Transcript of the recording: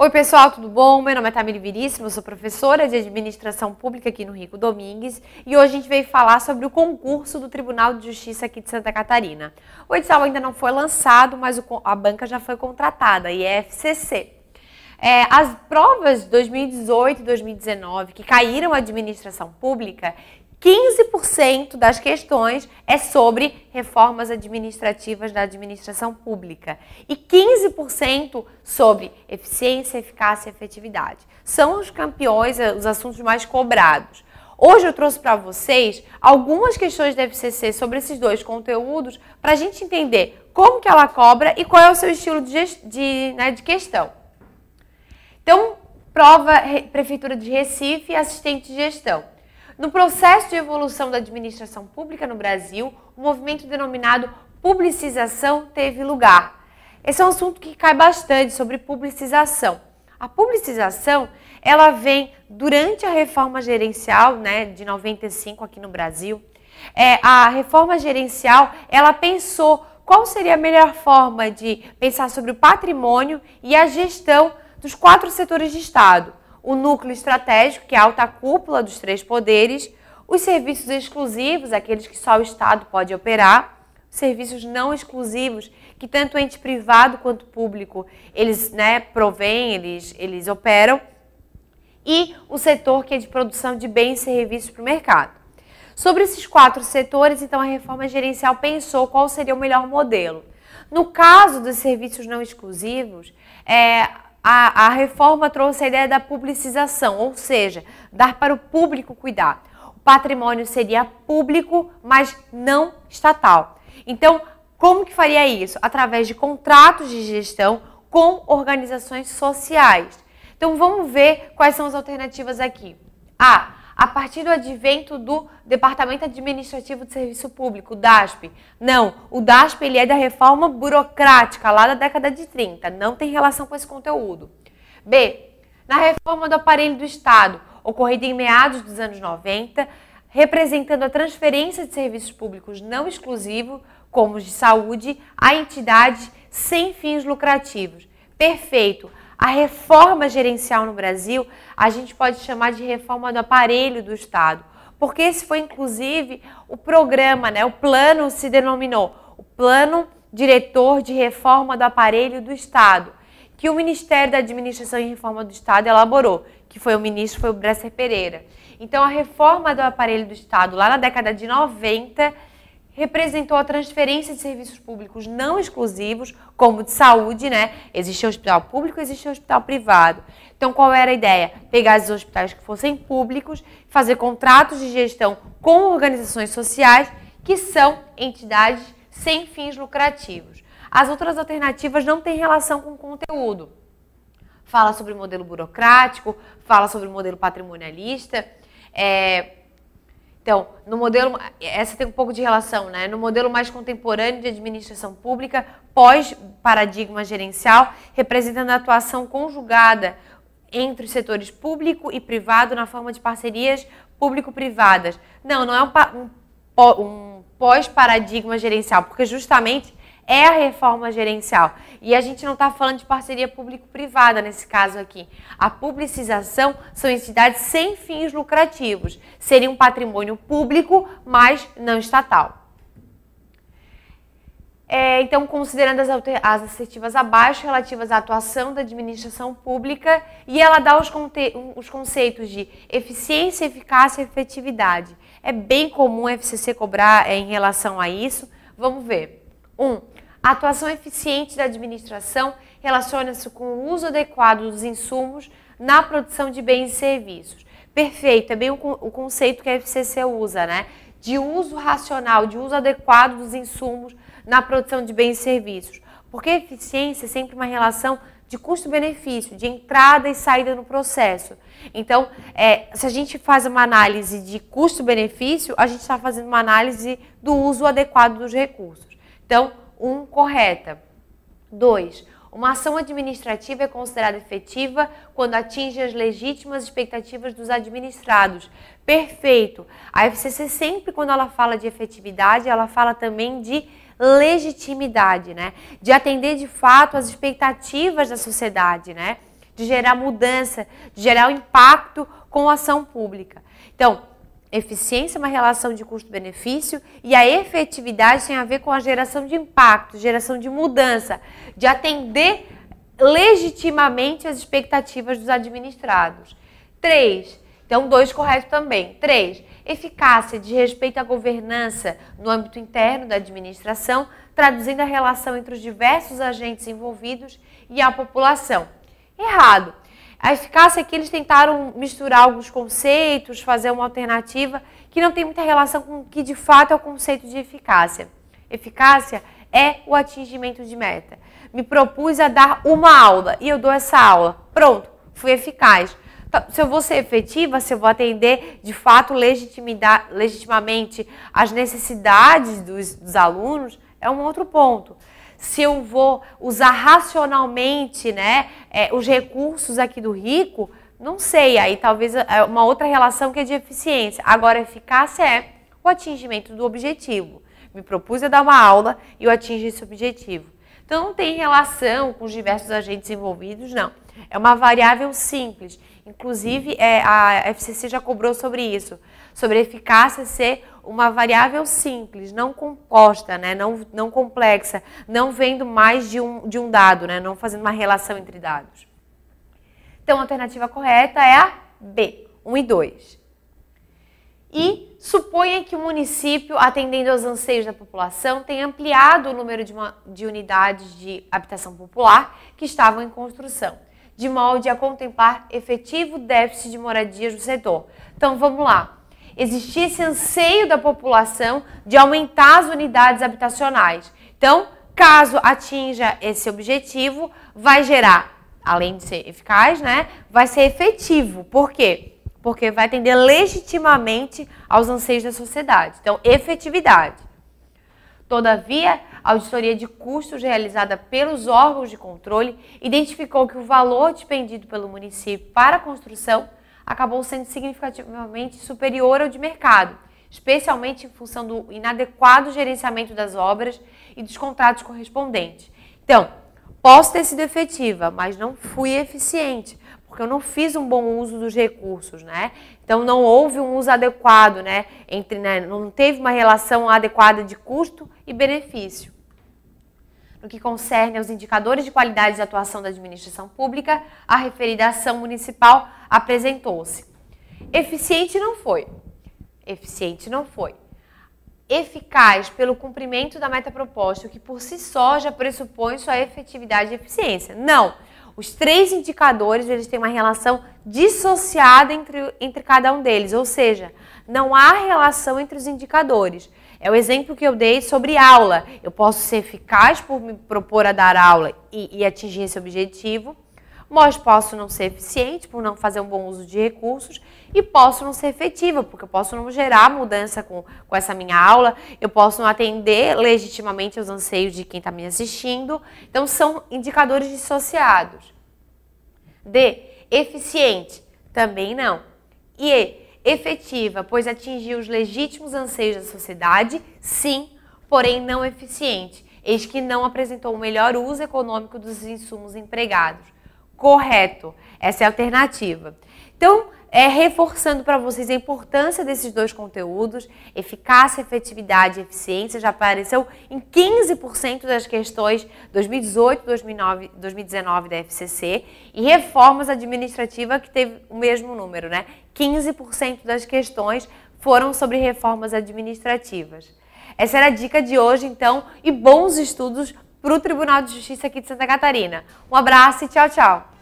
Oi, pessoal, tudo bom? Meu nome é Tamiri Veríssimo, sou professora de Administração Pública aqui no Rico Domingues e hoje a gente veio falar sobre o concurso do Tribunal de Justiça aqui de Santa Catarina. O edital ainda não foi lançado, mas a banca já foi contratada, a IFCC. É, as provas de 2018 e 2019 que caíram à administração pública 15% das questões é sobre reformas administrativas da administração pública e 15% sobre eficiência, eficácia e efetividade. São os campeões, é, os assuntos mais cobrados. Hoje eu trouxe para vocês algumas questões da FCC sobre esses dois conteúdos para a gente entender como que ela cobra e qual é o seu estilo de, de, né, de questão. Então, prova Prefeitura de Recife, assistente de gestão. No processo de evolução da administração pública no Brasil, o movimento denominado publicização teve lugar. Esse é um assunto que cai bastante sobre publicização. A publicização, ela vem durante a reforma gerencial, né, de 95 aqui no Brasil. É, a reforma gerencial, ela pensou qual seria a melhor forma de pensar sobre o patrimônio e a gestão dos quatro setores de Estado: o núcleo estratégico, que é a alta cúpula dos três poderes, os serviços exclusivos, aqueles que só o Estado pode operar, serviços não exclusivos, que tanto ente privado quanto público, eles né, provêm, eles, eles operam, e o setor que é de produção de bens e serviços para o mercado. Sobre esses quatro setores, então a reforma gerencial pensou qual seria o melhor modelo. No caso dos serviços não exclusivos, é, a, a reforma trouxe a ideia da publicização, ou seja, dar para o público cuidar. O patrimônio seria público, mas não estatal. Então, como que faria isso? Através de contratos de gestão com organizações sociais. Então, vamos ver quais são as alternativas aqui. A a partir do advento do Departamento Administrativo de Serviço Público, DASP. Não, o DASP ele é da reforma burocrática lá da década de 30, não tem relação com esse conteúdo. B. Na reforma do aparelho do Estado, ocorrida em meados dos anos 90, representando a transferência de serviços públicos não exclusivos, como os de saúde, a entidades sem fins lucrativos. Perfeito. A reforma gerencial no Brasil, a gente pode chamar de reforma do aparelho do Estado, porque esse foi inclusive o programa, né? O plano se denominou o Plano Diretor de Reforma do Aparelho do Estado, que o Ministério da Administração e Reforma do Estado elaborou, que foi o ministro foi o Bresser Pereira. Então a reforma do aparelho do Estado lá na década de 90 representou a transferência de serviços públicos não exclusivos, como de saúde, né? Existia o hospital público, existia o hospital privado. Então, qual era a ideia? Pegar os hospitais que fossem públicos, fazer contratos de gestão com organizações sociais, que são entidades sem fins lucrativos. As outras alternativas não têm relação com o conteúdo. Fala sobre o modelo burocrático, fala sobre o modelo patrimonialista, é, então, no modelo, essa tem um pouco de relação, né? No modelo mais contemporâneo de administração pública, pós-paradigma gerencial, representando a atuação conjugada entre os setores público e privado na forma de parcerias público-privadas. Não, não é um, um, um pós-paradigma gerencial, porque justamente é a reforma gerencial. E a gente não está falando de parceria público-privada nesse caso aqui. A publicização são entidades sem fins lucrativos. Seria um patrimônio público, mas não estatal. É, então, considerando as, as assertivas abaixo relativas à atuação da administração pública, e ela dá os, os conceitos de eficiência, eficácia e efetividade. É bem comum a FCC cobrar é, em relação a isso. Vamos ver. Um, a atuação eficiente da administração relaciona-se com o uso adequado dos insumos na produção de bens e serviços. Perfeito, é bem o, conceito que a FCC usa, né? De uso racional, de uso adequado dos insumos na produção de bens e serviços. Porque eficiência é sempre uma relação de custo-benefício, de entrada e saída no processo. Então, é, se a gente faz uma análise de custo-benefício, a gente está fazendo uma análise do uso adequado dos recursos. Então, 1. Correta. 2. Uma ação administrativa é considerada efetiva quando atinge as legítimas expectativas dos administrados. Perfeito. A FCC sempre quando ela fala de efetividade, ela fala também de legitimidade, né? De atender de fato as expectativas da sociedade, né? De gerar mudança, de gerar um impacto com a ação pública. Então, Eficiência é uma relação de custo-benefício e a efetividade tem a ver com a geração de impacto, geração de mudança, de atender legitimamente as expectativas dos administrados. Três, Então, dois corretos também. Três, Eficácia de respeito à governança no âmbito interno da administração, traduzindo a relação entre os diversos agentes envolvidos e a população. Errado. A eficácia é que eles tentaram misturar alguns conceitos, fazer uma alternativa que não tem muita relação com o que de fato é o conceito de eficácia. Eficácia é o atingimento de meta. Me propus a dar uma aula e eu dou essa aula. Pronto, fui eficaz. Tá, se eu vou ser efetiva, se eu vou atender de fato legitimamente as necessidades dos, dos alunos, é um outro ponto se eu vou usar racionalmente né, é, os recursos aqui do rico, não sei. Aí talvez é uma outra relação que é de eficiência. Agora, eficácia é o atingimento do objetivo. Me propus a dar uma aula e eu atingi esse objetivo. Então, não tem relação com os diversos agentes envolvidos, não. É uma variável simples. Inclusive, é, a FCC já cobrou sobre isso, sobre a eficácia ser uma variável simples, não composta, né? não, não complexa, não vendo mais de um, de um dado, né? não fazendo uma relação entre dados. Então, a alternativa correta é a B, 1 e 2. E suponha que o município, atendendo aos anseios da população, tenha ampliado o número de, uma, de unidades de habitação popular que estavam em construção, de molde a contemplar efetivo déficit de moradias no setor. Então, vamos lá existia esse anseio da população de aumentar as unidades habitacionais. Então, caso atinja esse objetivo, vai gerar, além de ser eficaz, né, vai ser efetivo. Por quê? Porque vai atender legitimamente aos anseios da sociedade. Então, efetividade. Todavia, a auditoria de custos realizada pelos órgãos de controle identificou que o valor despendido pelo município para a construção acabou sendo significativamente superior ao de mercado, especialmente em função do inadequado gerenciamento das obras e dos contratos correspondentes. Então, posso ter sido efetiva, mas não fui eficiente, porque eu não fiz um bom uso dos recursos, né? Então não houve um uso adequado, né? Entre, né? Não teve uma relação adequada de custo e benefício no que concerne aos indicadores de qualidade de atuação da administração pública, a referida ação municipal apresentou-se. Eficiente não foi. Eficiente não foi. Eficaz pelo cumprimento da meta proposta, o que por si só já pressupõe sua efetividade e eficiência. Não. Os três indicadores eles têm uma relação dissociada entre, entre cada um deles, ou seja, não há relação entre os indicadores. É o exemplo que eu dei sobre aula. Eu posso ser eficaz por me propor a dar aula e, e atingir esse objetivo, mas posso não ser eficiente por não fazer um bom uso de recursos e posso não ser efetiva, porque eu posso não gerar mudança com, com essa minha aula, eu posso não atender legitimamente aos anseios de quem está me assistindo. Então, são indicadores dissociados. D. Eficiente? Também não. E E efetiva, pois atingiu os legítimos anseios da sociedade, sim, porém não eficiente, eis que não apresentou o melhor uso econômico dos insumos empregados. Correto, essa é a alternativa. Então, é, reforçando para vocês a importância desses dois conteúdos, eficácia, efetividade e eficiência, já apareceu em 15% das questões 2018, 2009, 2019 da FCC e reformas administrativas que teve o mesmo número, né? 15% das questões foram sobre reformas administrativas. Essa era a dica de hoje, então, e bons estudos para o Tribunal de Justiça aqui de Santa Catarina. Um abraço e tchau, tchau!